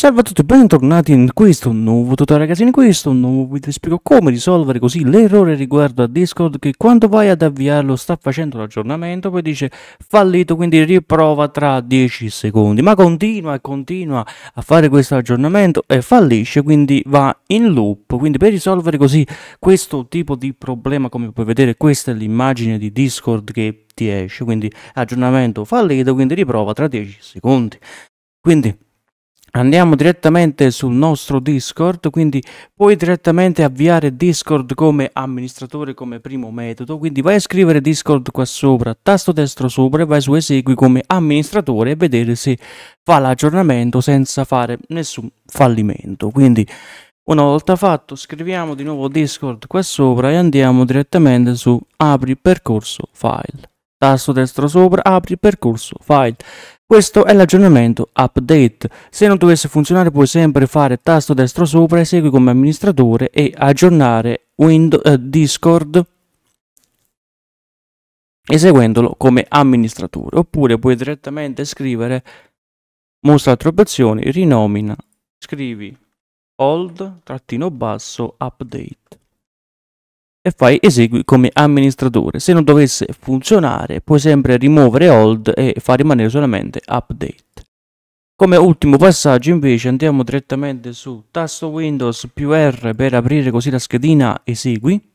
Salve a tutti e bentornati in questo nuovo tutorial ragazzi, in questo nuovo video vi spiego come risolvere così l'errore riguardo a Discord che quando vai ad avviarlo sta facendo l'aggiornamento poi dice fallito quindi riprova tra 10 secondi ma continua e continua a fare questo aggiornamento e fallisce quindi va in loop quindi per risolvere così questo tipo di problema come puoi vedere questa è l'immagine di Discord che ti esce quindi aggiornamento fallito quindi riprova tra 10 secondi quindi Andiamo direttamente sul nostro Discord, quindi puoi direttamente avviare Discord come amministratore come primo metodo, quindi vai a scrivere Discord qua sopra, tasto destro sopra e vai su esegui come amministratore e vedere se fa l'aggiornamento senza fare nessun fallimento. Quindi una volta fatto scriviamo di nuovo Discord qua sopra e andiamo direttamente su apri percorso file. Tasto destro sopra apri percorso file questo è l'aggiornamento update. Se non dovesse funzionare puoi sempre fare tasto destro sopra, esegui come amministratore e aggiornare Windows, eh, Discord eseguendolo come amministratore. Oppure puoi direttamente scrivere mostra altre opzioni, rinomina, scrivi old-update. basso e fai esegui come amministratore. Se non dovesse funzionare, puoi sempre rimuovere hold e far rimanere solamente update. Come ultimo passaggio invece andiamo direttamente su tasto Windows più R per aprire così la schedina esegui.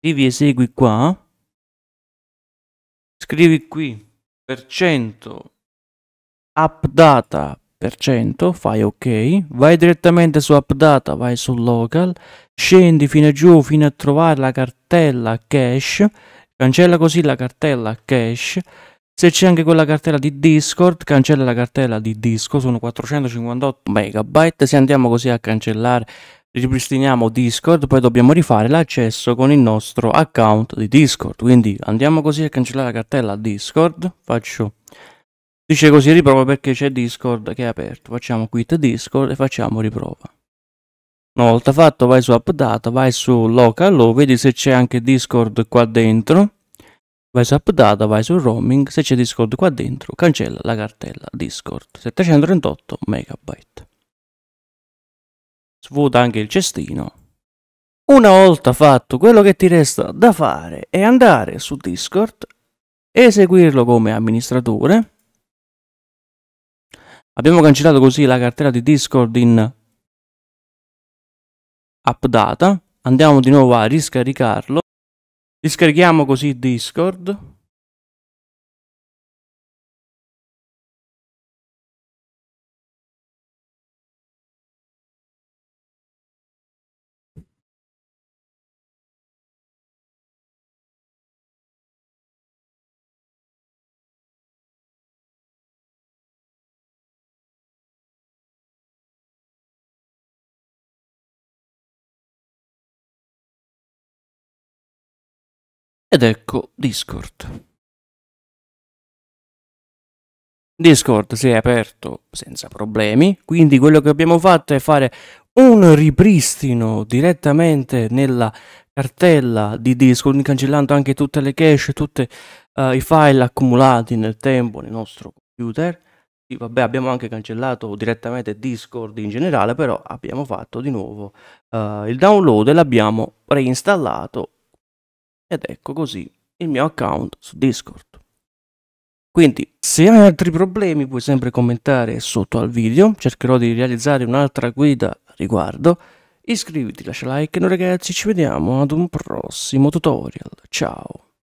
Scrivi esegui qua. Scrivi qui per cento appdata 100%, fai ok, vai direttamente su updata, vai su local, scendi fino giù fino a trovare la cartella cash, cancella così la cartella cash, se c'è anche quella cartella di Discord, cancella la cartella di disco, sono 458 MB, se andiamo così a cancellare ripristiniamo Discord, poi dobbiamo rifare l'accesso con il nostro account di Discord, quindi andiamo così a cancellare la cartella Discord, faccio Dice così riprova perché c'è Discord che è aperto. Facciamo quit Discord e facciamo riprova. Una volta fatto vai su Updata, vai su Local vedi se c'è anche Discord qua dentro. Vai su Updata, vai su Roaming, se c'è Discord qua dentro, cancella la cartella Discord. 738 MB. Svuota anche il cestino. Una volta fatto, quello che ti resta da fare è andare su Discord, eseguirlo come amministratore Abbiamo cancellato così la cartella di Discord in AppData. Andiamo di nuovo a riscaricarlo. Riscarichiamo così Discord. Ed ecco Discord. Discord si è aperto senza problemi, quindi quello che abbiamo fatto è fare un ripristino direttamente nella cartella di Discord, cancellando anche tutte le cache, tutti uh, i file accumulati nel tempo nel nostro computer. Sì, vabbè, abbiamo anche cancellato direttamente Discord in generale, però abbiamo fatto di nuovo uh, il download e l'abbiamo reinstallato ed ecco così il mio account su Discord. Quindi se hai altri problemi puoi sempre commentare sotto al video, cercherò di realizzare un'altra guida a riguardo. Iscriviti, lascia like e noi ragazzi ci vediamo ad un prossimo tutorial. Ciao!